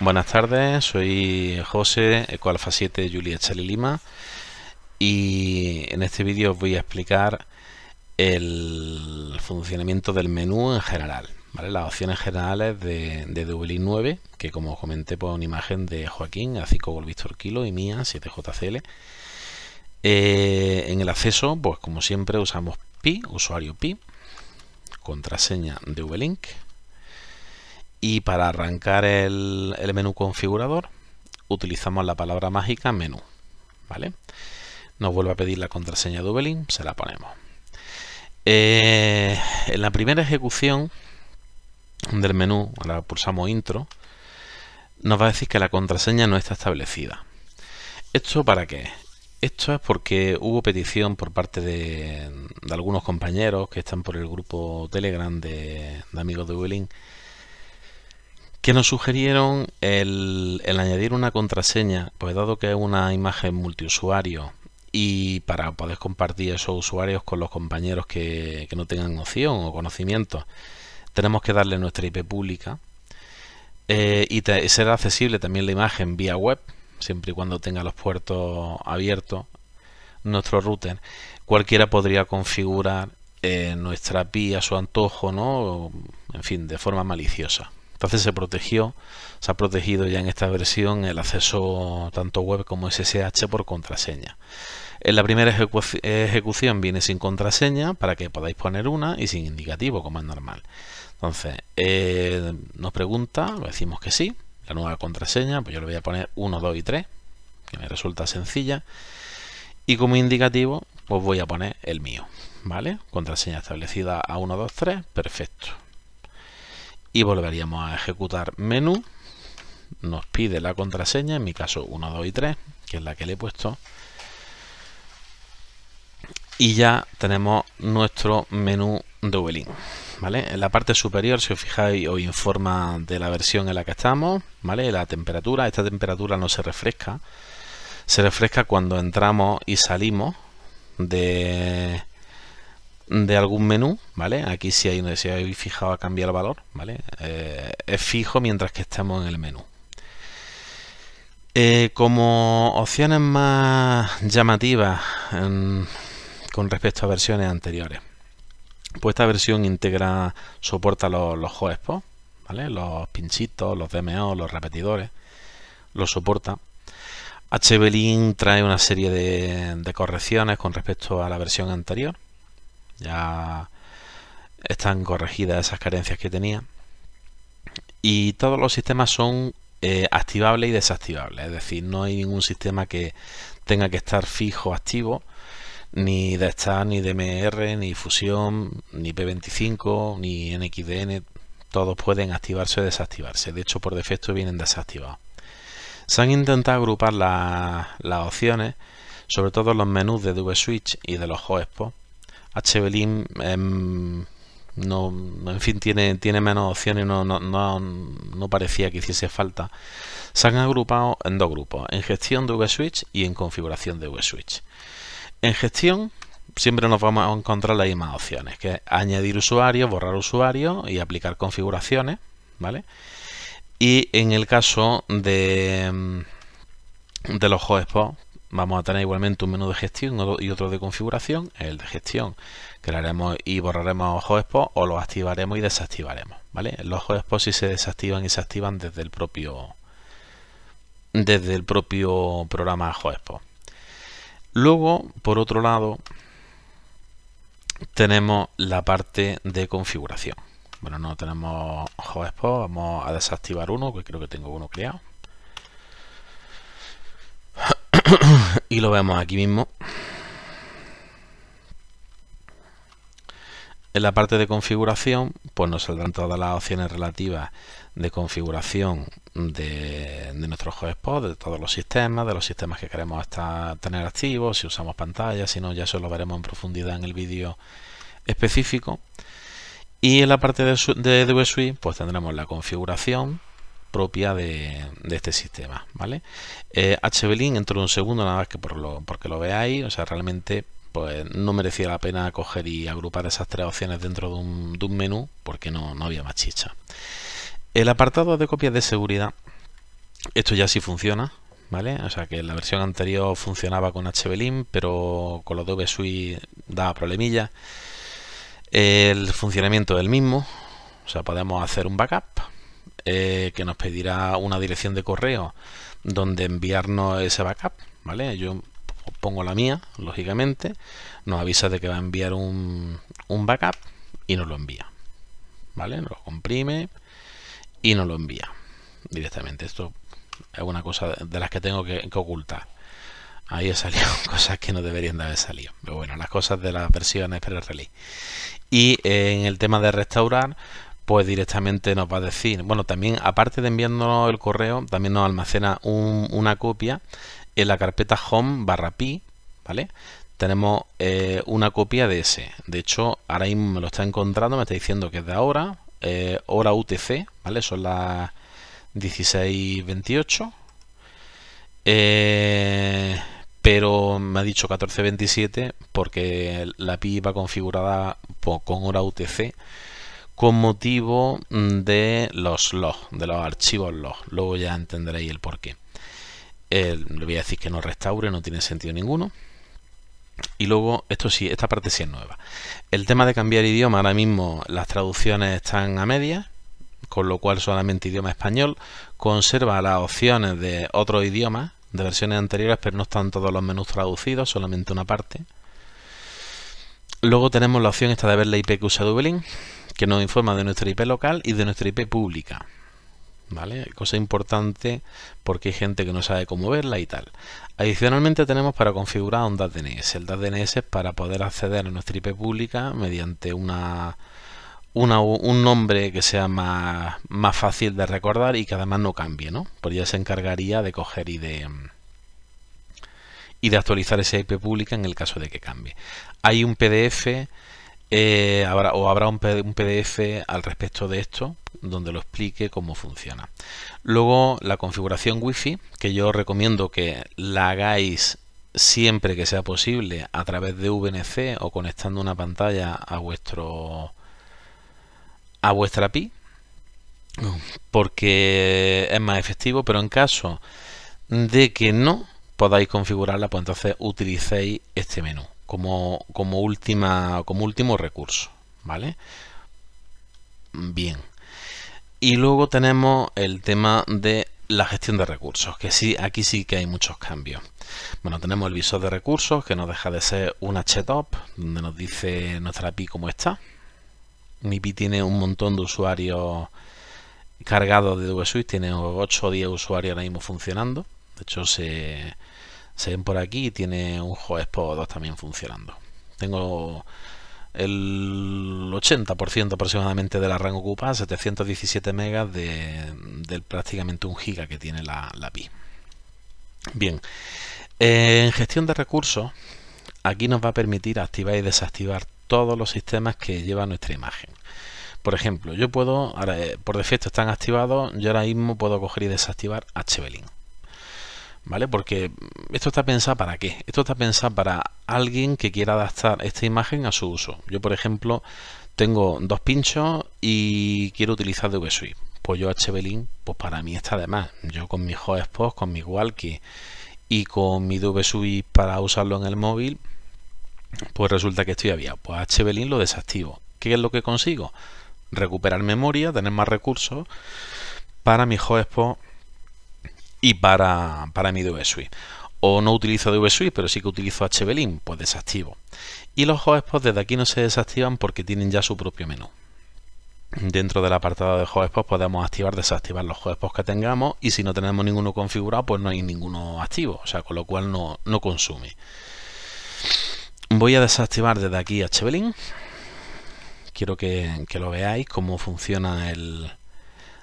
buenas tardes, soy José, Ecoalfa 7 Julia Chalilima y en este vídeo os voy a explicar el funcionamiento del menú en general, las opciones generales de, de 9, que como os comenté por pues, una imagen de Joaquín, así como el Víctor Kilo y mía, 7JCL. Eh, en el acceso, pues como siempre usamos pi, usuario pi, contraseña de VLink y para arrancar el, menú configurador, utilizamos la palabra mágica menú. ¿Vale? Nos vuelve a pedir la contraseña de se la ponemos. Eh, en la primera ejecución del menú, ahora pulsamos intro, nos va a decir que la contraseña no está establecida. ¿Esto para qué? Esto es porque hubo petición por parte de, algunos compañeros que están por el grupo Telegram de, amigos de Willing que nos sugirieron el, añadir una contraseña, pues dado que es una imagen multiusuario y para poder compartir esos usuarios con los compañeros que, no tengan noción o conocimiento, tenemos que darle nuestra IP pública eh, y será accesible también la imagen vía web, siempre y cuando tenga los puertos abiertos, nuestro router. Cualquiera podría configurar eh, nuestra API a su antojo, ¿no? en fin, de forma maliciosa. Entonces se protegió, se ha protegido ya en esta versión el acceso tanto web como SSH por contraseña. En la primera ejecución viene sin contraseña para que podáis poner una y sin indicativo, como es normal. Entonces, eh, nos pregunta, lo decimos que sí, la nueva contraseña, pues yo le voy a poner 1, 2 y 3, que me resulta sencilla. Y como indicativo, pues voy a poner el mío, ¿vale? Contraseña establecida a 1, 2, 3, perfecto y volveríamos a ejecutar menú. Nos pide la contraseña, en mi caso 1, 2 y 3, que es la que le he puesto. Y ya tenemos nuestro menú de ¿vale? En la parte superior, si os fijáis, os informa de la versión en la que estamos, ¿vale? la temperatura. Esta temperatura no se refresca. Se refresca cuando entramos y salimos de, de algún menú, ¿vale? Aquí si, hay, si habéis fijado cambiar el valor, ¿vale? Eh, es fijo mientras que estamos en el menú. Eh, como opciones más llamativas em, con respecto a versiones anteriores, pues esta versión integra, soporta los, los ¿vale? Los pinchitos, los DMO, los repetidores, los soporta. HBLink trae una serie de correcciones con respecto a la versión anterior ya están corregidas esas carencias que tenía. Y todos los sistemas son eh, activables y desactivables. Es decir, no hay ningún sistema que tenga que estar fijo activo. Ni de ni DMR, ni Fusión, ni P25, ni NXDN. Todos pueden activarse o desactivarse. De hecho, por defecto vienen desactivados. Se han intentado agrupar las opciones, sobre todo los menús de DVSwitch Switch y de los hotspots HBLIM, em, no, en fin, tiene, tiene menos opciones, no, no, parecía que hiciese falta. Se han agrupado en dos grupos, en gestión de VSwitch y en configuración de VSwitch. En gestión siempre nos vamos a encontrar las mismas opciones, que es añadir usuarios, borrar usuario y aplicar configuraciones, ¿vale? Y en el caso de, em, de los hotspots, vamos a tener igualmente un menú de gestión y otro de configuración. El de gestión crearemos y borraremos Hotspot o lo activaremos y desactivaremos. ¿vale? Los hotspots si se desactivan y se activan desde el propio desde el propio programa hotspot. Luego, por otro lado, tenemos la parte de configuración. Bueno, no tenemos hotspot, vamos a desactivar uno, que creo que tengo uno creado. y lo vemos aquí mismo. En la parte de configuración, pues nos saldrán todas las opciones relativas de configuración de, de nuestro hotspot, de todos los sistemas, de los sistemas que queremos hasta tener activos, si usamos pantalla, si no, ya eso lo veremos en profundidad en el vídeo específico. Y en la parte de, de pues tendremos la configuración, propia de, este sistema, ¿vale? Eh, dentro de un segundo nada más que por lo, porque lo veáis, o sea, realmente pues no merecía la pena coger y agrupar esas tres opciones dentro de un, menú porque no, había más chicha. El apartado de copias de seguridad, esto ya sí funciona, ¿vale? O sea que la versión anterior funcionaba con HBLIM, pero con los de Suite daba problemilla. El funcionamiento del mismo, o sea, podemos hacer un backup eh, que nos pedirá una dirección de correo donde enviarnos ese backup, ¿vale? Yo pongo la mía, lógicamente, nos avisa de que va a enviar un, un backup y nos lo envía, ¿vale? Nos lo comprime y nos lo envía directamente. Esto es una cosa de las que tengo que, ocultar. Ahí he salido cosas que no deberían de haber salido. Pero bueno, las cosas de las versiones el release Y eh, en el tema de restaurar, pues directamente nos va a decir, bueno, también aparte de enviarnos el correo, también nos almacena una copia en la carpeta home barra pi, ¿vale? Tenemos eh, una copia de ese. De hecho, ahora mismo me lo está encontrando, me está diciendo que es de ahora, eh, hora UTC, ¿vale? Son las 16.28. Eh, pero me ha dicho 14.27 porque la pi va configurada pues, con hora UTC con motivo mm, de los logs, de los archivos logs. Luego ya entenderéis el porqué. qué. Eh, le voy a decir que no restaure, no tiene sentido ninguno. Y luego, esto sí, esta parte sí es nueva. El tema de cambiar idioma, ahora mismo las traducciones están a media, con lo cual solamente idioma español. Conserva las opciones de otro idioma, de versiones anteriores, pero no están todos los menús traducidos, solamente una parte. Luego tenemos la opción esta de ver la IP que usa Dublin, que nos informa de nuestra IP local y de nuestra IP pública. ¿Vale? Cosa importante porque hay gente que no sabe cómo verla y tal. Adicionalmente tenemos para configurar un DAS DNS. El DNS es para poder acceder a nuestra IP pública mediante una, un nombre que sea más, fácil de recordar y que además no cambie, ¿no? Pues ya se encargaría de coger y de, y de actualizar esa IP pública en el caso de que cambie. Hay un PDF eh, o habrá un, PDF al respecto de esto donde lo explique cómo funciona. Luego la configuración Wi-Fi, que yo recomiendo que la hagáis siempre que sea posible a través de VNC o conectando una pantalla a vuestro a vuestra Pi, porque es más efectivo, pero en caso de que no podáis configurarla, pues entonces utilicéis este menú como, como, última, como último recurso. ¿Vale? Bien. Y luego tenemos el tema de la gestión de recursos, que sí, aquí sí que hay muchos cambios. Bueno, tenemos el visor de recursos, que no deja de ser una htop, donde nos dice nuestra API cómo está. Mi API tiene un montón de usuarios cargados de DVSuite, tiene 8 o 10 usuarios ahora mismo funcionando. De hecho, se, se ven por aquí y tiene un Joespo 2 también funcionando. Tengo el 80% aproximadamente de la RAM ocupada, 717 megas de, prácticamente un giga que tiene la, la Pi. Bien, eh, en gestión de recursos, aquí nos va a permitir activar y desactivar todos los sistemas que lleva nuestra imagen. Por ejemplo, yo puedo, eh, por defecto están activados, yo ahora mismo puedo coger y desactivar HBLink. ¿vale? Porque esto está pensado para qué? Esto está pensado para alguien que quiera adaptar esta imagen a su uso. Yo, por ejemplo, tengo dos pinchos y quiero utilizar suite. Pues yo HBLIN, pues para mí está de más. Yo con mi HostPost, con mi Walkie y con mi DVSuite para usarlo en el móvil, pues resulta que estoy aviado. Pues HBLin lo desactivo. ¿Qué es lo que consigo? Recuperar memoria, tener más recursos para mi HostPost y para, para mi DVSuite. O no utilizo DVSuite, pero sí que utilizo HBLin, pues desactivo. Y los hotspots desde aquí no se desactivan porque tienen ya su propio menú. Dentro del apartado de hotspots podemos activar, desactivar los hotspots que tengamos y si no tenemos ninguno configurado, pues no hay ninguno activo, o sea, con lo cual no, no consume. Voy a desactivar desde aquí HBLin. Quiero que, que lo veáis cómo funciona el,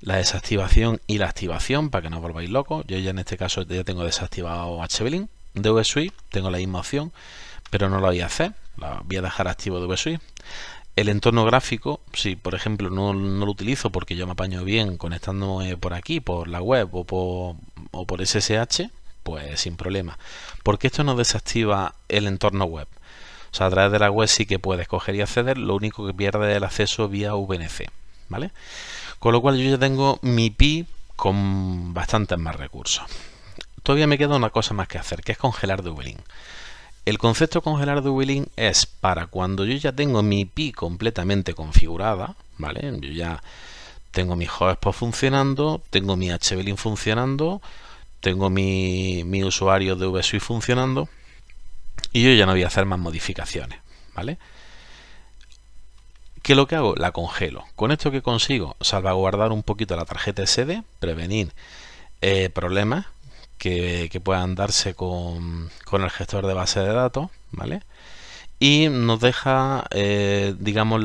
la desactivación y la activación para que no os volváis locos. Yo ya en este caso ya tengo desactivado HBLink. de Suite, tengo la misma opción, pero no la voy a hacer. La voy a dejar activo de El entorno gráfico, si por ejemplo no, lo utilizo porque yo me apaño bien conectándome por aquí, por la web o por, SSH, pues sin problema. Porque esto no desactiva el entorno web. O sea, a través de la web sí que puedes coger y acceder, lo único que pierde es el acceso vía VNC. ¿vale? Con lo cual yo ya tengo mi pi con bastantes más recursos. Todavía me queda una cosa más que hacer, que es congelar Dublín. El concepto de congelar Dueling es para cuando yo ya tengo mi pi completamente configurada, ¿vale? Yo ya tengo mi hotspot funcionando, tengo mi HBLIN funcionando, tengo mi, usuario de VSUI funcionando y yo ya no voy a hacer más modificaciones, ¿vale? vale ¿Qué es lo que hago? La congelo. Con esto que consigo salvaguardar un poquito la tarjeta SD, prevenir eh, problemas que, puedan darse con, el gestor de base de datos, ¿vale? Y nos deja, eh, digamos,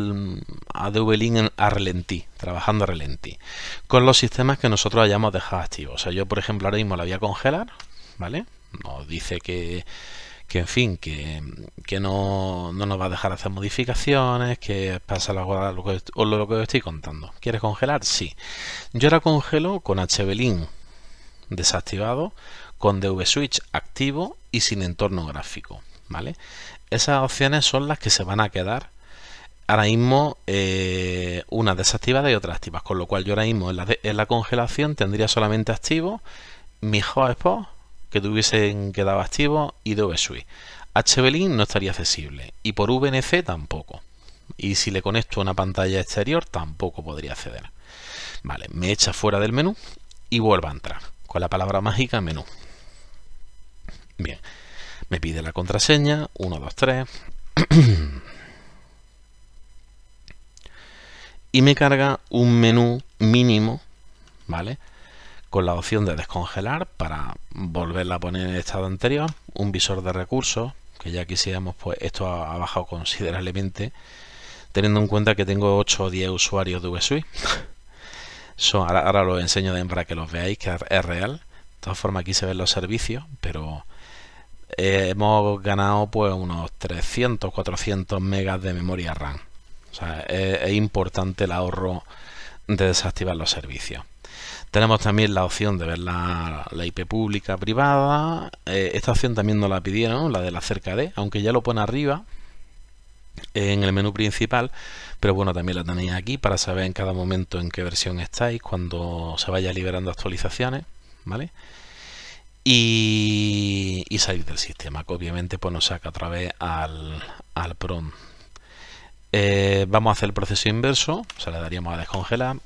a Link a relentí, trabajando a relentí, con los sistemas que nosotros hayamos dejado activos. O sea, yo, por ejemplo, ahora mismo la voy a congelar, ¿vale? Nos dice que, que en fin, que, no, nos va a dejar hacer modificaciones, que pasa lo, que, lo que os estoy contando. ¿Quieres congelar? Sí. Yo ahora congelo con HBLIN desactivado, con DV Switch activo y sin entorno gráfico. ¿vale? Esas opciones son las que se van a quedar ahora mismo eh, Una unas y otras activas, con lo cual yo ahora mismo en la, en la congelación tendría solamente activo mi hotspot que tuviesen quedado activos y de Suite. HBLink no estaría accesible y por VNC tampoco. Y si le conecto a una pantalla exterior tampoco podría acceder. Vale, me echa fuera del menú y vuelvo a entrar con la palabra mágica menú. Bien, me pide la contraseña 1, 2, 3 y me carga un menú mínimo, ¿vale? con la opción de descongelar para volverla a poner en estado anterior, un visor de recursos, que ya quisiéramos, pues esto ha bajado considerablemente, teniendo en cuenta que tengo 8 o 10 usuarios de VSUI. ahora, lo enseño de para que los veáis, que es real. De todas formas, aquí se ven los servicios, pero eh, hemos ganado pues unos 300, 400 megas de memoria RAM. O sea, es importante el ahorro de desactivar los servicios. Tenemos también la opción de ver la, IP pública, privada. Eh, esta opción también nos la pidieron, la de la cerca de, aunque ya lo pone arriba eh, en el menú principal, pero bueno, también la tenéis aquí para saber en cada momento en qué versión estáis, cuando se vaya liberando actualizaciones, ¿vale? Y, salir del sistema, que obviamente pues, nos saca otra vez al, al PROM. Eh, vamos a hacer el proceso inverso, o sea, le daríamos a descongelar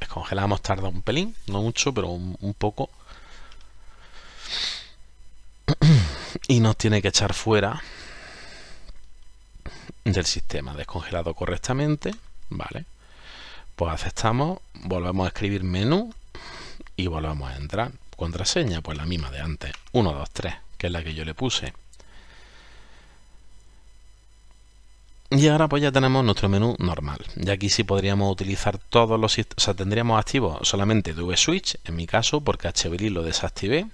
descongelamos, tarda un pelín, no mucho, pero un, poco. y nos tiene que echar fuera del sistema descongelado correctamente, ¿vale? Pues aceptamos, volvemos a escribir menú y volvemos a entrar. Contraseña, pues la misma de antes, 1, 2, 3, que es la que yo le puse. Y ahora pues ya tenemos nuestro menú normal. Y aquí sí podríamos utilizar todos los... O sea, tendríamos activos solamente DVSwitch, en mi caso, porque HBLI lo desactivé.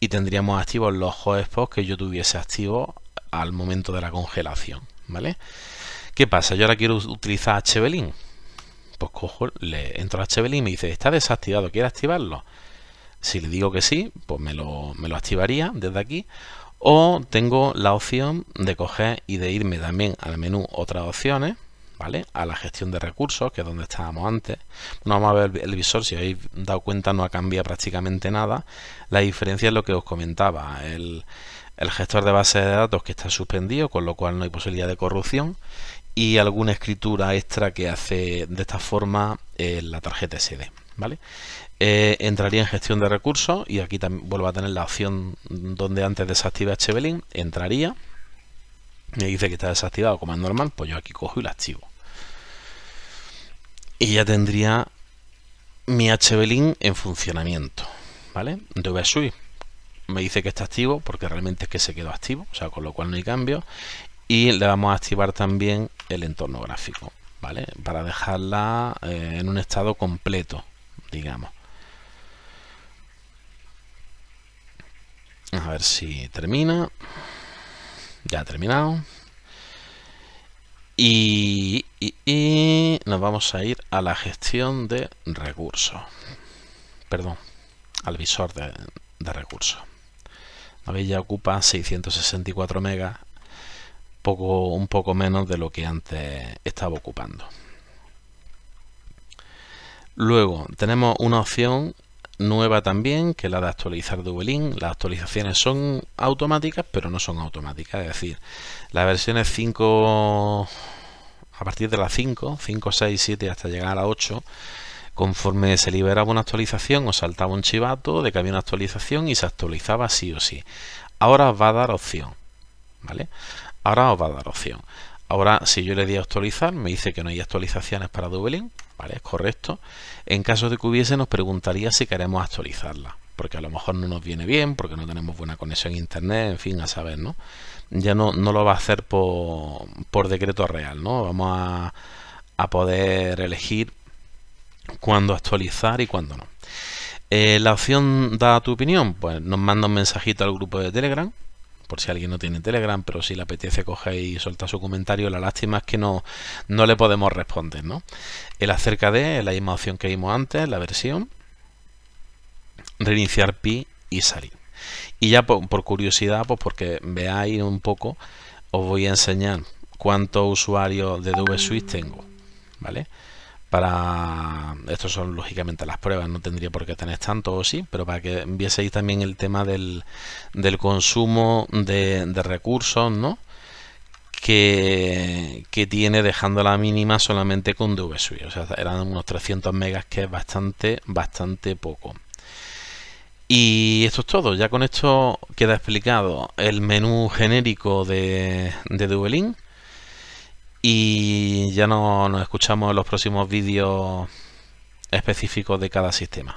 Y tendríamos activos los hotspots que yo tuviese activos al momento de la congelación. ¿Vale? ¿Qué pasa? Yo ahora quiero utilizar HBLIN. Pues cojo, le entro a HBLIN y me dice, está desactivado, ¿quiere activarlo? Si le digo que sí, pues me lo, me lo activaría desde aquí. O tengo la opción de coger y de irme también al menú otras opciones, ¿vale? A la gestión de recursos, que es donde estábamos antes. No vamos a ver el visor, si habéis dado cuenta no ha cambiado prácticamente nada. La diferencia es lo que os comentaba, el, gestor de base de datos que está suspendido, con lo cual no hay posibilidad de corrupción y alguna escritura extra que hace de esta forma eh, la tarjeta SD. ¿vale? Eh, entraría en gestión de recursos y aquí también vuelvo a tener la opción donde antes desactiva HBLin. entraría, me dice que está desactivado como es normal, pues yo aquí cojo y la activo. Y ya tendría mi HBLIN en funcionamiento, ¿vale? subir me dice que está activo porque realmente es que se quedó activo, o sea, con lo cual no hay cambio. Y le vamos a activar también el entorno gráfico, ¿vale? Para dejarla eh, en un estado completo, digamos. A ver si termina. Ya ha terminado. Y, y, nos vamos a ir a la gestión de recursos. Perdón, al visor de, de recursos. La ya ocupa 664 megas, poco, un poco menos de lo que antes estaba ocupando. Luego tenemos una opción nueva también, que es la de actualizar Dublín, Las actualizaciones son automáticas, pero no son automáticas. Es decir, las versiones 5, a partir de las 5, 5, 6, 7 hasta llegar a la 8, conforme se liberaba una actualización o saltaba un chivato de que había una actualización y se actualizaba sí o sí. Ahora os va a dar opción. ¿Vale? Ahora os va a dar opción. Ahora, si yo le di a actualizar, me dice que no hay actualizaciones para Dublin, ¿vale? Es correcto. En caso de que hubiese, nos preguntaría si queremos actualizarla, porque a lo mejor no nos viene bien, porque no tenemos buena conexión a Internet, en fin, a saber, ¿no? Ya no, no lo va a hacer por, decreto real, ¿no? Vamos a, poder elegir cuándo actualizar y cuándo no. Eh, la opción da tu opinión, pues nos manda un mensajito al grupo de Telegram, por si alguien no tiene Telegram, pero si le apetece coger y soltar su comentario, la lástima es que no, no le podemos responder, ¿no? El acerca de la misma opción que vimos antes, la versión, reiniciar pi y salir. Y ya por, curiosidad, pues porque veáis un poco, os voy a enseñar cuántos usuarios de DV tengo, ¿vale? vale para estos son lógicamente las pruebas no tendría por qué tener tanto o sí pero para que vieseis también el tema del, consumo de, recursos no que, tiene dejando la mínima solamente con DVSUI o sea eran unos 300 megas que es bastante bastante poco y esto es todo ya con esto queda explicado el menú genérico de, de Dueling y ya no, nos escuchamos en los próximos vídeos específicos de cada sistema.